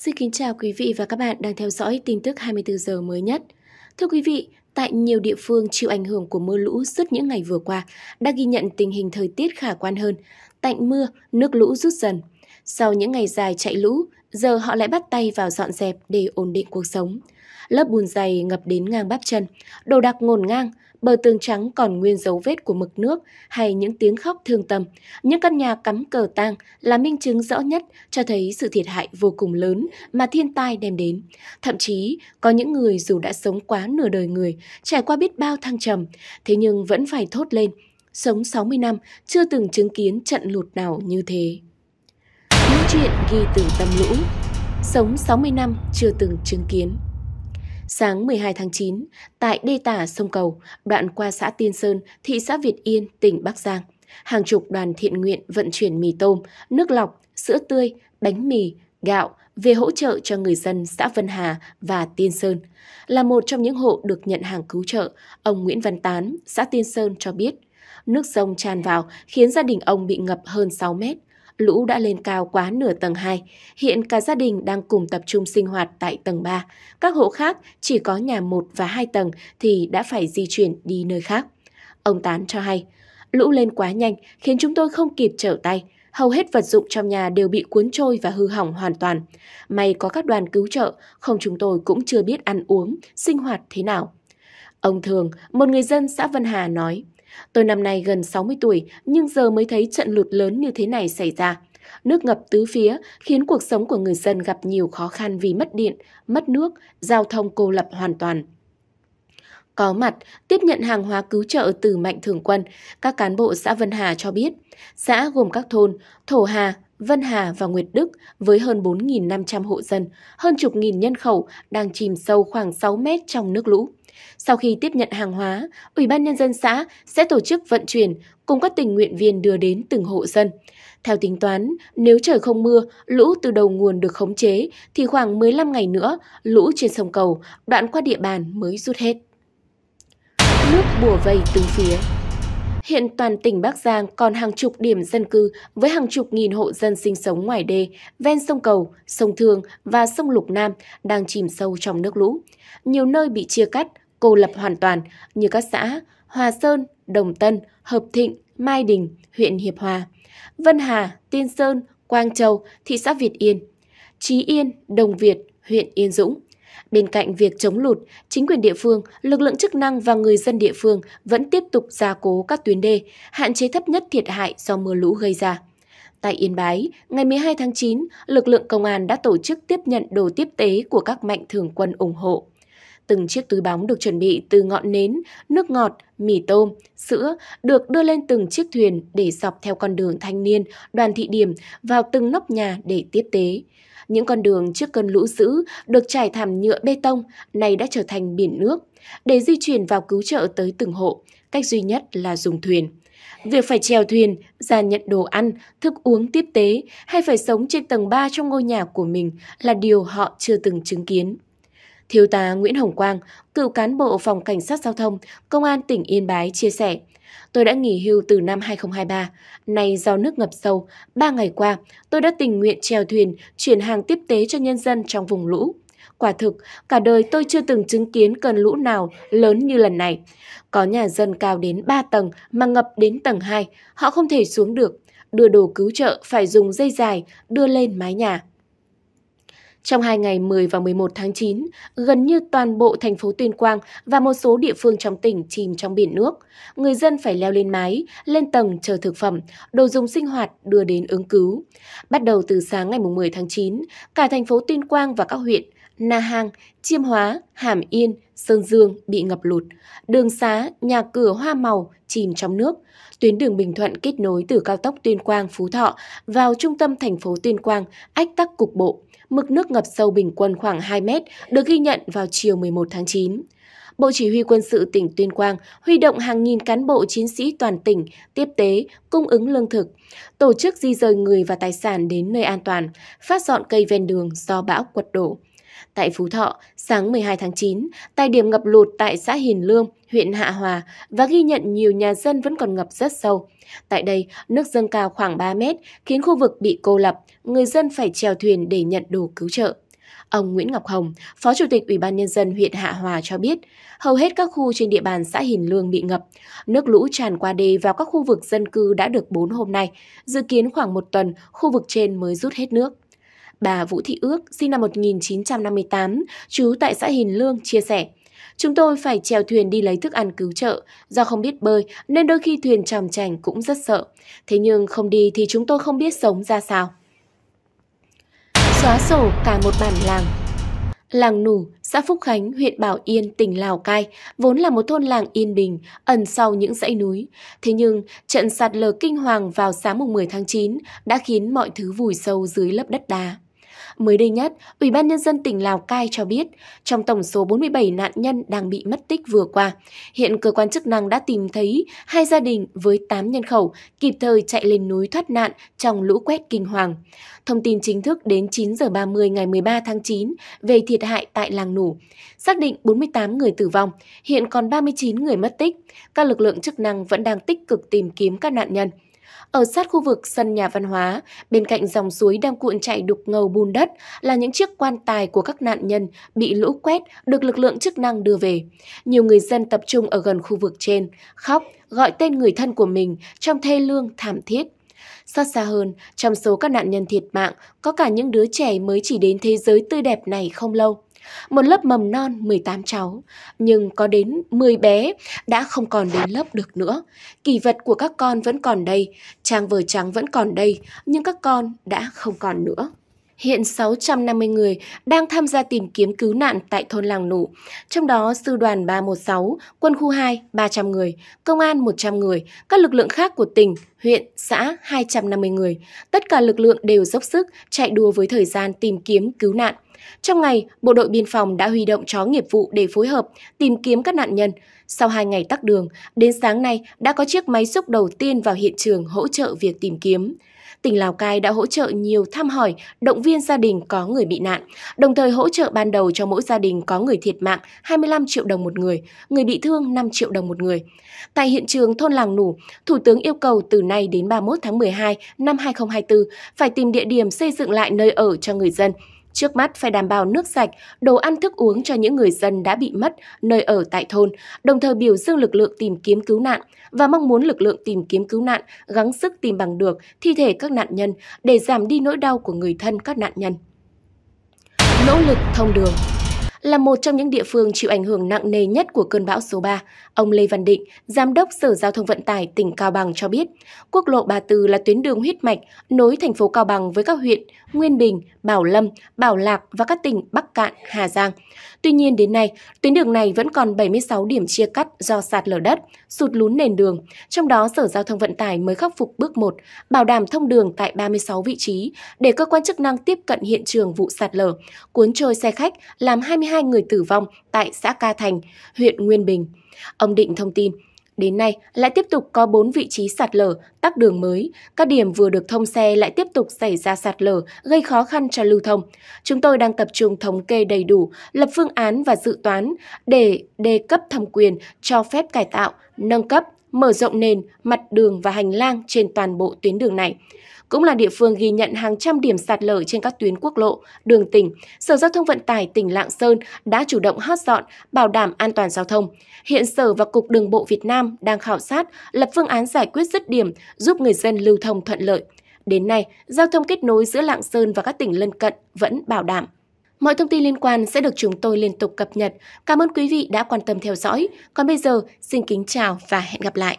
Xin kính chào quý vị và các bạn đang theo dõi tin tức 24 giờ mới nhất. Thưa quý vị, tại nhiều địa phương chịu ảnh hưởng của mưa lũ suốt những ngày vừa qua đã ghi nhận tình hình thời tiết khả quan hơn. Tạnh mưa, nước lũ rút dần, sau những ngày dài chạy lũ, giờ họ lại bắt tay vào dọn dẹp để ổn định cuộc sống. Lớp bùn dày ngập đến ngang bắp chân, đồ đạc ngổn ngang, bờ tường trắng còn nguyên dấu vết của mực nước hay những tiếng khóc thương tâm. Những căn nhà cắm cờ tang là minh chứng rõ nhất cho thấy sự thiệt hại vô cùng lớn mà thiên tai đem đến. Thậm chí, có những người dù đã sống quá nửa đời người, trải qua biết bao thăng trầm, thế nhưng vẫn phải thốt lên. Sống 60 năm, chưa từng chứng kiến trận lụt nào như thế. Chuyện ghi từ tâm lũ Sống 60 năm chưa từng chứng kiến Sáng 12 tháng 9, tại đê tả sông Cầu, đoạn qua xã Tiên Sơn, thị xã Việt Yên, tỉnh Bắc Giang, hàng chục đoàn thiện nguyện vận chuyển mì tôm, nước lọc, sữa tươi, bánh mì, gạo về hỗ trợ cho người dân xã Vân Hà và Tiên Sơn. Là một trong những hộ được nhận hàng cứu trợ, ông Nguyễn Văn Tán, xã Tiên Sơn cho biết, nước sông tràn vào khiến gia đình ông bị ngập hơn 6 mét lũ đã lên cao quá nửa tầng 2. Hiện cả gia đình đang cùng tập trung sinh hoạt tại tầng 3. Các hộ khác chỉ có nhà 1 và 2 tầng thì đã phải di chuyển đi nơi khác. Ông Tán cho hay, lũ lên quá nhanh khiến chúng tôi không kịp trở tay. Hầu hết vật dụng trong nhà đều bị cuốn trôi và hư hỏng hoàn toàn. May có các đoàn cứu trợ, không chúng tôi cũng chưa biết ăn uống, sinh hoạt thế nào. Ông Thường, một người dân xã Vân Hà nói, Tôi năm nay gần 60 tuổi nhưng giờ mới thấy trận lụt lớn như thế này xảy ra. Nước ngập tứ phía khiến cuộc sống của người dân gặp nhiều khó khăn vì mất điện, mất nước, giao thông cô lập hoàn toàn. Có mặt, tiếp nhận hàng hóa cứu trợ từ Mạnh Thường Quân, các cán bộ xã Vân Hà cho biết, xã gồm các thôn Thổ Hà, Vân Hà và Nguyệt Đức với hơn 4.500 hộ dân, hơn chục nghìn nhân khẩu đang chìm sâu khoảng 6 mét trong nước lũ. Sau khi tiếp nhận hàng hóa, Ủy ban Nhân dân xã sẽ tổ chức vận chuyển cùng các tình nguyện viên đưa đến từng hộ dân. Theo tính toán, nếu trời không mưa, lũ từ đầu nguồn được khống chế thì khoảng 15 ngày nữa, lũ trên sông cầu, đoạn qua địa bàn mới rút hết. Nước bùa vây từ phía Hiện toàn tỉnh Bắc Giang còn hàng chục điểm dân cư với hàng chục nghìn hộ dân sinh sống ngoài đê, ven sông Cầu, sông Thương và sông Lục Nam đang chìm sâu trong nước lũ. Nhiều nơi bị chia cắt, cô lập hoàn toàn như các xã Hòa Sơn, Đồng Tân, Hợp Thịnh, Mai Đình, huyện Hiệp Hòa, Vân Hà, Tiên Sơn, Quang Châu, thị xã Việt Yên, Trí Yên, Đồng Việt, huyện Yên Dũng. Bên cạnh việc chống lụt, chính quyền địa phương, lực lượng chức năng và người dân địa phương vẫn tiếp tục gia cố các tuyến đê, hạn chế thấp nhất thiệt hại do mưa lũ gây ra. Tại Yên Bái, ngày 12 tháng 9, lực lượng công an đã tổ chức tiếp nhận đồ tiếp tế của các mạnh thường quân ủng hộ từng chiếc túi bóng được chuẩn bị từ ngọn nến, nước ngọt, mì tôm, sữa được đưa lên từng chiếc thuyền để dọc theo con đường thanh niên, đoàn thị điểm vào từng nóc nhà để tiếp tế. Những con đường trước cơn lũ dữ được trải thảm nhựa bê tông này đã trở thành biển nước. Để di chuyển vào cứu trợ tới từng hộ, cách duy nhất là dùng thuyền. Việc phải chèo thuyền, ra nhận đồ ăn, thức uống tiếp tế hay phải sống trên tầng 3 trong ngôi nhà của mình là điều họ chưa từng chứng kiến. Thiếu tá Nguyễn Hồng Quang, cựu cán bộ phòng cảnh sát giao thông, công an tỉnh Yên Bái chia sẻ, Tôi đã nghỉ hưu từ năm 2023. Nay do nước ngập sâu, 3 ngày qua, tôi đã tình nguyện chèo thuyền, chuyển hàng tiếp tế cho nhân dân trong vùng lũ. Quả thực, cả đời tôi chưa từng chứng kiến cơn lũ nào lớn như lần này. Có nhà dân cao đến 3 tầng mà ngập đến tầng 2, họ không thể xuống được. Đưa đồ cứu trợ phải dùng dây dài, đưa lên mái nhà. Trong hai ngày 10 và 11 tháng 9, gần như toàn bộ thành phố Tuyên Quang và một số địa phương trong tỉnh chìm trong biển nước. Người dân phải leo lên mái, lên tầng chờ thực phẩm, đồ dùng sinh hoạt đưa đến ứng cứu. Bắt đầu từ sáng ngày 10 tháng 9, cả thành phố Tuyên Quang và các huyện Na Hàng, Chiêm Hóa, Hàm Yên, Sơn Dương bị ngập lụt. Đường xá, nhà cửa hoa màu chìm trong nước. Tuyến đường Bình Thuận kết nối từ cao tốc Tuyên Quang – Phú Thọ vào trung tâm thành phố Tuyên Quang, ách tắc cục bộ. Mực nước ngập sâu bình quân khoảng 2 mét được ghi nhận vào chiều 11 tháng 9. Bộ Chỉ huy Quân sự tỉnh Tuyên Quang huy động hàng nghìn cán bộ chiến sĩ toàn tỉnh tiếp tế, cung ứng lương thực, tổ chức di rời người và tài sản đến nơi an toàn, phát dọn cây ven đường do bão quật đổ. Tại Phú Thọ, sáng 12 tháng 9, tại điểm ngập lụt tại xã Hiền Lương, huyện Hạ Hòa và ghi nhận nhiều nhà dân vẫn còn ngập rất sâu. Tại đây, nước dâng cao khoảng 3 mét khiến khu vực bị cô lập, người dân phải trèo thuyền để nhận đồ cứu trợ. Ông Nguyễn Ngọc Hồng, Phó Chủ tịch Ủy ban Nhân dân huyện Hạ Hòa cho biết, hầu hết các khu trên địa bàn xã Hiền Lương bị ngập. Nước lũ tràn qua đê vào các khu vực dân cư đã được 4 hôm nay. Dự kiến khoảng một tuần, khu vực trên mới rút hết nước. Bà Vũ Thị Ước, sinh năm 1958, trú tại xã Hiền Lương, chia sẻ. Chúng tôi phải chèo thuyền đi lấy thức ăn cứu trợ. Do không biết bơi nên đôi khi thuyền tròng trành cũng rất sợ. Thế nhưng không đi thì chúng tôi không biết sống ra sao. Xóa sổ cả một bản làng Làng Nủ, xã Phúc Khánh, huyện Bảo Yên, tỉnh Lào Cai vốn là một thôn làng yên bình, ẩn sau những dãy núi. Thế nhưng, trận sạt lở kinh hoàng vào sáng mùng 10 tháng 9 đã khiến mọi thứ vùi sâu dưới lớp đất đá. Mới đây nhất, Ủy ban Nhân dân tỉnh Lào Cai cho biết, trong tổng số 47 nạn nhân đang bị mất tích vừa qua, hiện cơ quan chức năng đã tìm thấy hai gia đình với 8 nhân khẩu kịp thời chạy lên núi thoát nạn trong lũ quét kinh hoàng. Thông tin chính thức đến 9 giờ 30 ngày 13 tháng 9 về thiệt hại tại làng Nủ. Xác định 48 người tử vong, hiện còn 39 người mất tích. Các lực lượng chức năng vẫn đang tích cực tìm kiếm các nạn nhân. Ở sát khu vực sân nhà văn hóa, bên cạnh dòng suối đang cuộn chạy đục ngầu bùn đất là những chiếc quan tài của các nạn nhân bị lũ quét được lực lượng chức năng đưa về. Nhiều người dân tập trung ở gần khu vực trên, khóc, gọi tên người thân của mình trong thê lương thảm thiết. Xa xa hơn, trong số các nạn nhân thiệt mạng có cả những đứa trẻ mới chỉ đến thế giới tươi đẹp này không lâu. Một lớp mầm non 18 cháu, nhưng có đến 10 bé đã không còn đến lớp được nữa. Kỳ vật của các con vẫn còn đây, trang vở trắng vẫn còn đây, nhưng các con đã không còn nữa hiện 650 người đang tham gia tìm kiếm cứu nạn tại thôn Làng Nụ, trong đó sư đoàn 316, quân khu 2 300 người, công an 100 người, các lực lượng khác của tỉnh, huyện, xã 250 người. Tất cả lực lượng đều dốc sức chạy đua với thời gian tìm kiếm cứu nạn. Trong ngày, Bộ đội Biên phòng đã huy động chó nghiệp vụ để phối hợp tìm kiếm các nạn nhân. Sau 2 ngày tắc đường, đến sáng nay đã có chiếc máy xúc đầu tiên vào hiện trường hỗ trợ việc tìm kiếm. Tỉnh Lào Cai đã hỗ trợ nhiều thăm hỏi, động viên gia đình có người bị nạn, đồng thời hỗ trợ ban đầu cho mỗi gia đình có người thiệt mạng 25 triệu đồng một người, người bị thương 5 triệu đồng một người. Tại hiện trường thôn Làng Nủ, Thủ tướng yêu cầu từ nay đến 31 tháng 12 năm 2024 phải tìm địa điểm xây dựng lại nơi ở cho người dân, Trước mắt phải đảm bảo nước sạch, đồ ăn thức uống cho những người dân đã bị mất nơi ở tại thôn, đồng thời biểu dương lực lượng tìm kiếm cứu nạn và mong muốn lực lượng tìm kiếm cứu nạn gắng sức tìm bằng được thi thể các nạn nhân để giảm đi nỗi đau của người thân các nạn nhân. Nỗ lực thông đường là một trong những địa phương chịu ảnh hưởng nặng nề nhất của cơn bão số 3, ông Lê Văn Định, Giám đốc Sở Giao thông Vận tải tỉnh Cao Bằng cho biết, quốc lộ 34 là tuyến đường huyết mạch nối thành phố Cao Bằng với các huyện Nguyên Bình, Bảo Lâm, Bảo Lạc và các tỉnh Bắc Cạn, Hà Giang. Tuy nhiên đến nay, tuyến đường này vẫn còn 76 điểm chia cắt do sạt lở đất, sụt lún nền đường, trong đó Sở Giao thông Vận tải mới khắc phục bước 1, bảo đảm thông đường tại 36 vị trí để cơ quan chức năng tiếp cận hiện trường vụ sạt lở, cuốn trôi xe khách làm 20 22 người tử vong tại xã Ca Thành, huyện Nguyên Bình. Ông Định thông tin, Đến nay, lại tiếp tục có 4 vị trí sạt lở, tắc đường mới. Các điểm vừa được thông xe lại tiếp tục xảy ra sạt lở, gây khó khăn cho lưu thông. Chúng tôi đang tập trung thống kê đầy đủ, lập phương án và dự toán để đề cấp thẩm quyền cho phép cải tạo, nâng cấp, mở rộng nền, mặt đường và hành lang trên toàn bộ tuyến đường này cũng là địa phương ghi nhận hàng trăm điểm sạt lở trên các tuyến quốc lộ, đường tỉnh, Sở Giao thông Vận tải tỉnh Lạng Sơn đã chủ động hót dọn, bảo đảm an toàn giao thông. Hiện Sở và Cục Đường bộ Việt Nam đang khảo sát, lập phương án giải quyết dứt điểm, giúp người dân lưu thông thuận lợi. Đến nay, giao thông kết nối giữa Lạng Sơn và các tỉnh lân cận vẫn bảo đảm. Mọi thông tin liên quan sẽ được chúng tôi liên tục cập nhật. Cảm ơn quý vị đã quan tâm theo dõi. Còn bây giờ, xin kính chào và hẹn gặp lại.